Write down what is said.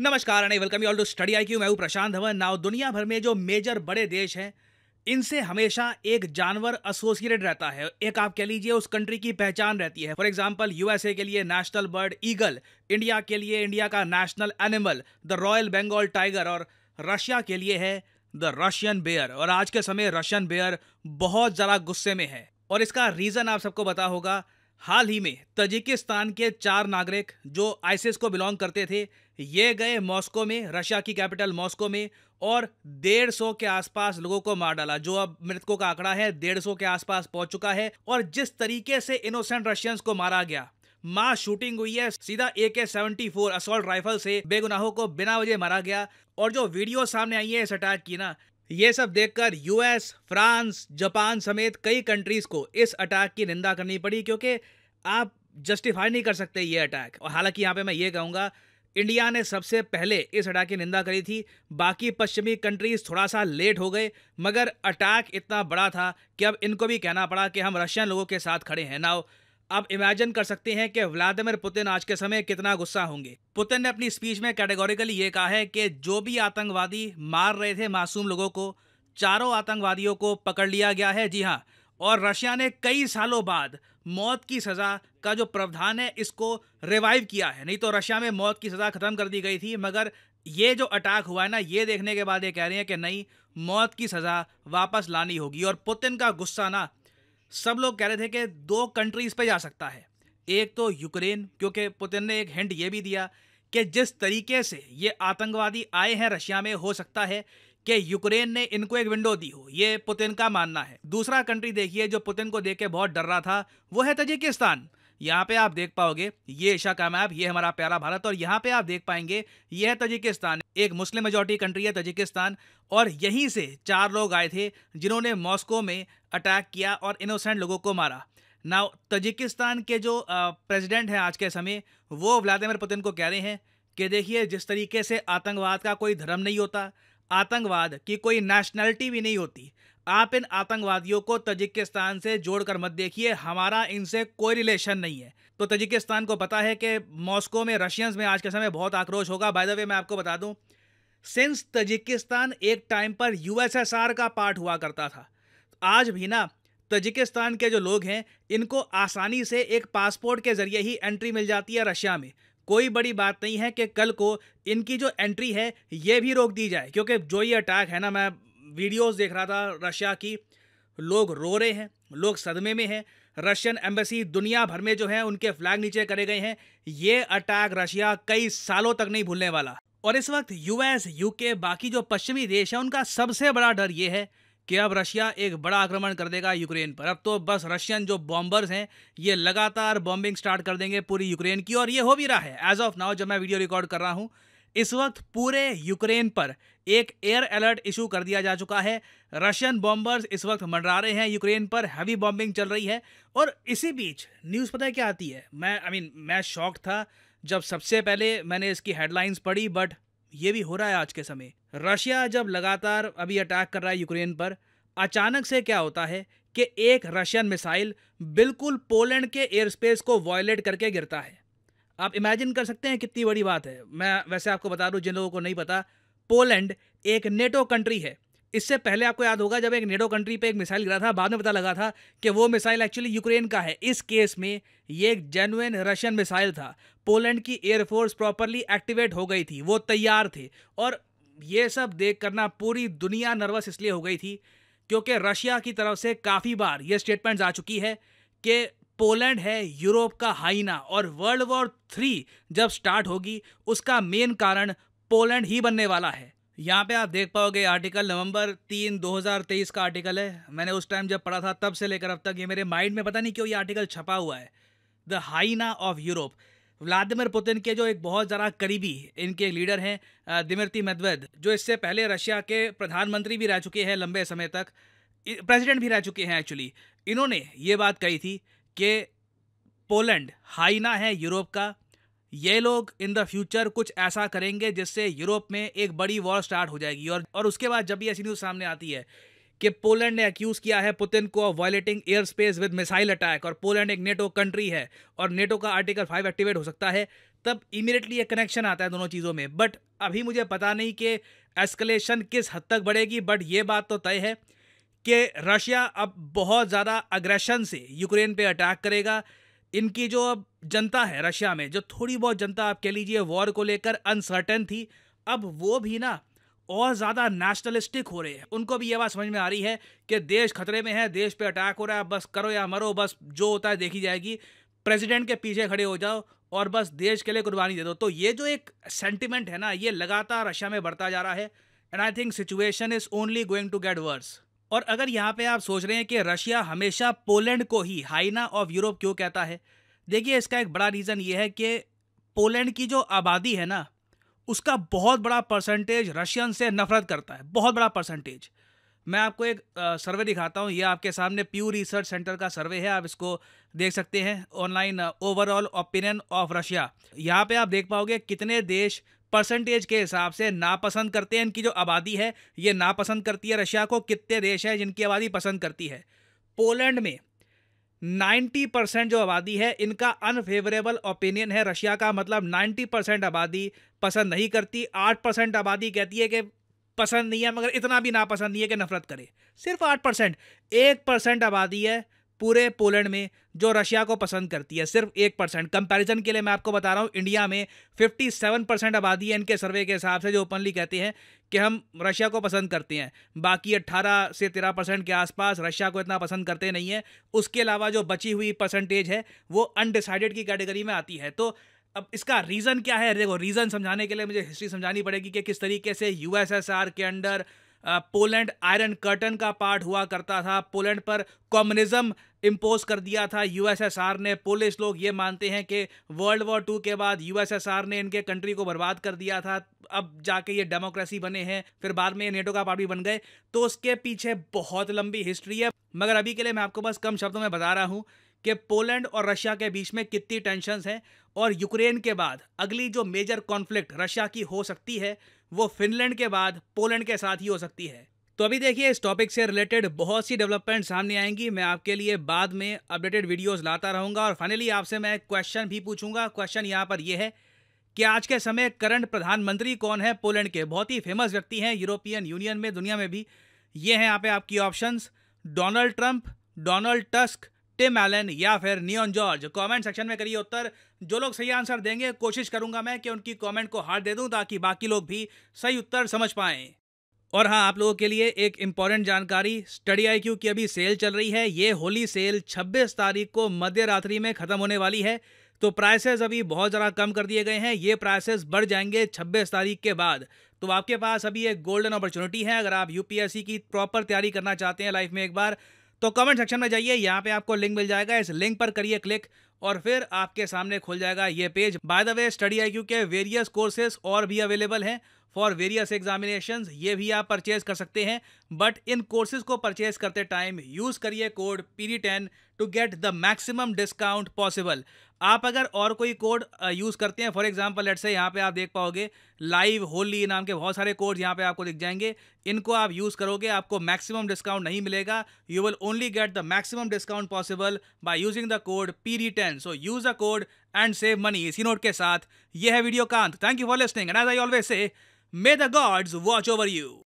नमस्कार and welcome you all to Study I Q मैं हूं प्रशांत धवन नाउ दुनिया भर में जो मेजर बड़े देश हैं इनसे हमेशा एक जानवर एसोसिएटेड रहता है एक आप कह लीजिए उस कंट्री की पहचान रहती है फॉर एग्जाम्पल यूएसए के लिए नेशनल बर्ड ईगल इंडिया के लिए इंडिया का national animal the royal Bengal tiger और रशिया के लिए है द रशियन बेयर और आज के समय रशियन बेयर बहुत ज़्यादा गुस्से में है और इसका रीज़न आप सबको पता होगा हाल ही में तजिकिस्तान के चार नागरिक जो आइसिस को बिलोंग करते थे ये गए मॉस्को में रशिया की कैपिटल मॉस्को में और डेढ़ सौ के आसपास लोगों को मार डाला जो अब मृतकों का आंकड़ा है डेढ़ सौ के आसपास पहुंच चुका है और जिस तरीके से इनोसेंट रशियंस को मारा गया मास शूटिंग हुई है सीधा ए के सेवेंटी फोर असोल्ट राइफल से बेगुनाहों को बिना वजह मारा गया और जो वीडियो सामने आई है इस अटैक की ना ये सब देखकर यूएस फ्रांस जापान समेत कई कंट्रीज को इस अटैक की निंदा करनी पड़ी क्योंकि आप जस्टिफाई नहीं कर सकते ये अटैक और हालांकि यहाँ पे मैं ये कहूँगा इंडिया ने सबसे पहले इस अटैक की निंदा करी थी बाकी पश्चिमी कंट्रीज थोड़ा सा लेट हो गए मगर अटैक इतना बड़ा था कि अब इनको भी कहना पड़ा कि हम रशियन लोगों के साथ खड़े हैं नाव आप इमेजिन कर सकते हैं कि व्लादिमिर पुतिन आज के समय कितना गुस्सा होंगे पुतिन ने अपनी स्पीच में कैटेगोरिकली ये कहा है कि जो भी आतंकवादी मार रहे थे मासूम लोगों को चारों आतंकवादियों को पकड़ लिया गया है जी हाँ और रशिया ने कई सालों बाद मौत की सज़ा का जो प्रावधान है इसको रिवाइव किया है नहीं तो रशिया में मौत की सज़ा ख़त्म कर दी गई थी मगर ये जो अटैक हुआ है ना ये देखने के बाद ये कह रहे हैं कि नहीं मौत की सज़ा वापस लानी होगी और पुतिन का गुस्सा ना सब लोग कह रहे थे कि दो कंट्रीज़ पे जा सकता है एक तो यूक्रेन क्योंकि पुतिन ने एक हिंट ये भी दिया कि जिस तरीके से ये आतंकवादी आए हैं रशिया में हो सकता है कि यूक्रेन ने इनको एक विंडो दी हो ये पुतिन का मानना है दूसरा कंट्री देखिए जो पुतिन को देख के बहुत डर रहा था वो है तजिकिस्तान यहाँ पे आप देख पाओगे ये एशिया का मैप ये हमारा प्यारा भारत और यहाँ पे आप देख पाएंगे ये है तजिकिस्तान एक मुस्लिम मेजोरिटी कंट्री है तजिकिस्तान और यहीं से चार लोग आए थे जिन्होंने मॉस्को में अटैक किया और इनोसेंट लोगों को मारा ना तजिकिस्तान के जो प्रेसिडेंट हैं आज के समय वो व्लादिमिर पुतिन को कह रहे हैं कि देखिए जिस तरीके से आतंकवाद का कोई धर्म नहीं होता आतंकवाद की कोई नेशनलिटी भी नहीं होती आप इन आतंकवादियों को तजिकिस्तान से जोड़कर मत देखिए हमारा इनसे कोई रिलेशन नहीं है तो तजिकिस्तान को पता है कि मॉस्को में रशियंस में आज के समय बहुत आक्रोश होगा बाय द वे मैं आपको बता दूं सिंस तजिकिस्तान एक टाइम पर यूएसएसआर का पार्ट हुआ करता था आज भी ना तजिकिस्तान के जो लोग हैं इनको आसानी से एक पासपोर्ट के ज़रिए ही एंट्री मिल जाती है रशिया में कोई बड़ी बात नहीं है कि कल को इनकी जो एंट्री है ये भी रोक दी जाए क्योंकि जो ये अटैक है ना मैं वीडियोस देख रहा था रशिया की लोग रो रहे हैं लोग सदमे में हैं रशियन एम्बेसी दुनिया भर में जो है उनके फ्लैग नीचे करे गए हैं ये अटैक रशिया कई सालों तक नहीं भूलने वाला और इस वक्त यूएस यूके बाकी जो पश्चिमी देश हैं उनका सबसे बड़ा डर ये है कि अब रशिया एक बड़ा आक्रमण कर देगा यूक्रेन पर अब तो बस रशियन जो बॉम्बर्स हैं ये लगातार बॉम्बिंग स्टार्ट कर देंगे पूरी यूक्रेन की और ये हो भी रहा है एज ऑफ नाउ जब मैं वीडियो रिकॉर्ड कर रहा हूँ इस वक्त पूरे यूक्रेन पर एक एयर अलर्ट इशू कर दिया जा चुका है रशियन बॉम्बर्स इस वक्त मंडरा रहे हैं यूक्रेन पर हैवी बॉम्बिंग चल रही है और इसी बीच न्यूज़ पता है क्या आती है मैं आई I मीन mean, मैं शॉक था जब सबसे पहले मैंने इसकी हेडलाइंस पढ़ी बट ये भी हो रहा है आज के समय रशिया जब लगातार अभी अटैक कर रहा है यूक्रेन पर अचानक से क्या होता है कि एक रशियन मिसाइल बिल्कुल पोलैंड के एयर स्पेस को वॉयलेट करके गिरता है आप इमेजिन कर सकते हैं कितनी बड़ी बात है मैं वैसे आपको बता दूं जिन लोगों को नहीं पता पोलैंड एक नेटो कंट्री है इससे पहले आपको याद होगा जब एक नेडो कंट्री पे एक मिसाइल गिरा था बाद में पता लगा था कि वो मिसाइल एक्चुअली यूक्रेन का है इस केस में ये एक जेनुइन रशियन मिसाइल था पोलैंड की एयरफोर्स प्रॉपरली एक्टिवेट हो गई थी वो तैयार थे और ये सब देख करना पूरी दुनिया नर्वस इसलिए हो गई थी क्योंकि रशिया की तरफ से काफ़ी बार ये स्टेटमेंट आ चुकी है कि पोलैंड है यूरोप का हाइना और वर्ल्ड वॉर थ्री जब स्टार्ट होगी उसका मेन कारण पोलैंड ही बनने वाला है यहाँ पे आप देख पाओगे आर्टिकल नवंबर तीन 2023 का आर्टिकल है मैंने उस टाइम जब पढ़ा था तब से लेकर अब तक ये मेरे माइंड में पता नहीं क्यों ये आर्टिकल छपा हुआ है the hyena of Europe Vladimir Putin के जो एक बहुत ज़रा करीबी इनके लीडर हैं दिमिरती मेदवेद जो इससे पहले रशिया के प्रधानमंत्री भी रह चुके हैं लंबे समय तक प्रेसिडेंट भी रह चुके हैं एक्चुअली इन्होंने ये बात कही थी कि पोलैंड हाइना है यूरोप का ये लोग इन द फ्यूचर कुछ ऐसा करेंगे जिससे यूरोप में एक बड़ी वॉर स्टार्ट हो जाएगी और और उसके बाद जब भी ऐसी न्यूज़ सामने आती है कि पोलैंड ने अक्यूज़ किया है पुतिन को of violating air space with missile attack और पोलैंड एक नेटो कंट्री है और नेटो का आर्टिकल फाइव एक्टिवेट हो सकता है तब इमीडिएटली ये कनेक्शन आता है दोनों चीज़ों में बट अभी मुझे पता नहीं कि एस्कलेशन किस हद तक बढ़ेगी बट ये बात तो तय है कि रशिया अब बहुत ज़्यादा अग्रेशन से यूक्रेन पे अटैक करेगा इनकी जो अब जनता है रशिया में जो थोड़ी बहुत जनता आप कह लीजिए वॉर को लेकर अनसर्टन थी अब वो भी ना और ज़्यादा नेशनलिस्टिक हो रहे हैं उनको भी ये बात समझ में आ रही है कि देश खतरे में है देश पे अटैक हो रहा है बस करो या मरो बस जो होता है देखी जाएगी प्रेसिडेंट के पीछे खड़े हो जाओ और बस देश के लिए कुर्बानी दे दो तो ये जो एक सेंटिमेंट है ना ये लगातार रशिया में बढ़ता जा रहा है and I think situation is only going to get worse और अगर यहाँ पे आप सोच रहे हैं कि रशिया हमेशा पोलैंड को ही हाइना ऑफ यूरोप क्यों कहता है देखिए इसका एक बड़ा रीज़न ये है कि पोलैंड की जो आबादी है ना उसका बहुत बड़ा परसेंटेज रशियन से नफरत करता है बहुत बड़ा परसेंटेज मैं आपको एक सर्वे दिखाता हूँ ये आपके सामने प्यू रिसर्च सेंटर का सर्वे है आप इसको देख सकते हैं online overall opinion of Russia यहाँ पे आप देख पाओगे कितने देश परसेंटेज के हिसाब से नापसंद करते हैं इनकी जो आबादी है ये नापसंद करती है रशिया को कितने देश हैं जिनकी आबादी पसंद करती है पोलैंड में 90 परसेंट जो आबादी है इनका अनफेवरेबल ओपिनियन है रशिया का मतलब 90 परसेंट आबादी पसंद नहीं करती 8 परसेंट आबादी कहती है कि पसंद नहीं है मगर इतना भी नापसंद नहीं है कि नफरत करे सिर्फ 8 परसेंट एक परसेंट आबादी है पूरे पोलैंड में जो रशिया को पसंद करती है सिर्फ एक परसेंट कंपैरिजन के लिए मैं आपको बता रहा हूँ इंडिया में फिफ्टी सेवन परसेंट आबादी है इनके सर्वे के हिसाब से जो ओपनली कहते हैं कि हम रशिया को पसंद करते हैं बाकी अट्ठारह से तेरह परसेंट के आसपास रशिया को इतना पसंद करते नहीं है उसके अलावा जो बची हुई परसेंटेज है वो अनडिसाइडेड की कैटेगरी में आती है तो अब इसका रीज़न क्या है देखो रीज़न समझाने के लिए मुझे हिस्ट्री समझानी पड़ेगी कि किस तरीके से यूएसएसआर के अंडर पोलैंड आयरन कर्टन का पार्ट हुआ करता था पोलैंड पर कम्युनिज्म इम्पोज कर दिया था यूएसएसआर ने पोलिश लोग ये मानते हैं कि वर्ल्ड वॉर टू के बाद यूएसएसआर ने इनके कंट्री को बर्बाद कर दिया था अब जाके ये डेमोक्रेसी बने हैं फिर बाद में ये नेटो का पार्ट भी बन गए तो उसके पीछे बहुत लंबी हिस्ट्री है मगर अभी के लिए मैं आपको बस कम शब्दों में बता रहा हूँ कि पोलैंड और रशिया के बीच में कितनी टेंशन हैं और यूक्रेन के बाद अगली जो मेजर कॉन्फ्लिक्ट रशिया की हो सकती है वो फिनलैंड के बाद पोलैंड के साथ ही हो सकती है तो अभी देखिए इस टॉपिक से रिलेटेड बहुत सी डेवलपमेंट सामने आएंगी मैं आपके लिए बाद में अपडेटेड वीडियोस लाता रहूंगा और फाइनली आपसे मैं क्वेश्चन भी पूछूंगा क्वेश्चन यहाँ पर यह है कि आज के समय करंट प्रधानमंत्री कौन है पोलैंड के बहुत ही फेमस व्यक्ति हैं यूरोपियन यूनियन में दुनिया में भी ये हैं यहाँ पे आपकी options Donald Trump Donald Tusk Tim Allen या फिर नियोन जॉर्ज कमेंट सेक्शन में करिए उत्तर जो लोग सही आंसर देंगे कोशिश करूंगा मैं कि उनकी कमेंट को हार दे दूं ताकि बाकी लोग भी सही उत्तर समझ पाएं और हाँ आप लोगों के लिए एक इम्पॉर्टेंट जानकारी स्टडी आई की अभी सेल चल रही है ये होली सेल 26 तारीख को मध्य रात्रि में ख़त्म होने वाली है तो प्राइसेस अभी बहुत ज़्यादा कम कर दिए गए हैं ये प्राइसेस बढ़ जाएंगे 26 तारीख के बाद तो आपके पास अभी एक गोल्डन अपॉर्चुनिटी है अगर आप यूपीएससी की प्रॉपर तैयारी करना चाहते हैं लाइफ में एक बार तो कमेंट सेक्शन में जाइए यहाँ पे आपको लिंक मिल जाएगा इस लिंक पर करिए क्लिक और फिर आपके सामने खुल जाएगा ये page by the way Study I Q various courses और भी अवेलेबल हैं फॉर वेरियस एग्जामिनेशन ये भी आप परचेज कर सकते हैं बट इन कोर्सेज को परचेज करते टाइम यूज़ करिए code P D ten to get the maximum discount possible आप अगर और कोई कोड यूज़ uh, करते हैं फॉर एग्जाम्पल लेट से यहाँ पे आप देख पाओगे लाइव होली नाम के बहुत सारे कोड्स यहाँ पे आपको दिख जाएंगे इनको आप यूज़ करोगे आपको मैक्सिमम डिस्काउंट नहीं मिलेगा you will only get the maximum discount possible by using the code P D ten so use the code and save money इसी नोट के साथ ये है वीडियो का अंत thank you for listening and as I always say may the gods watch over you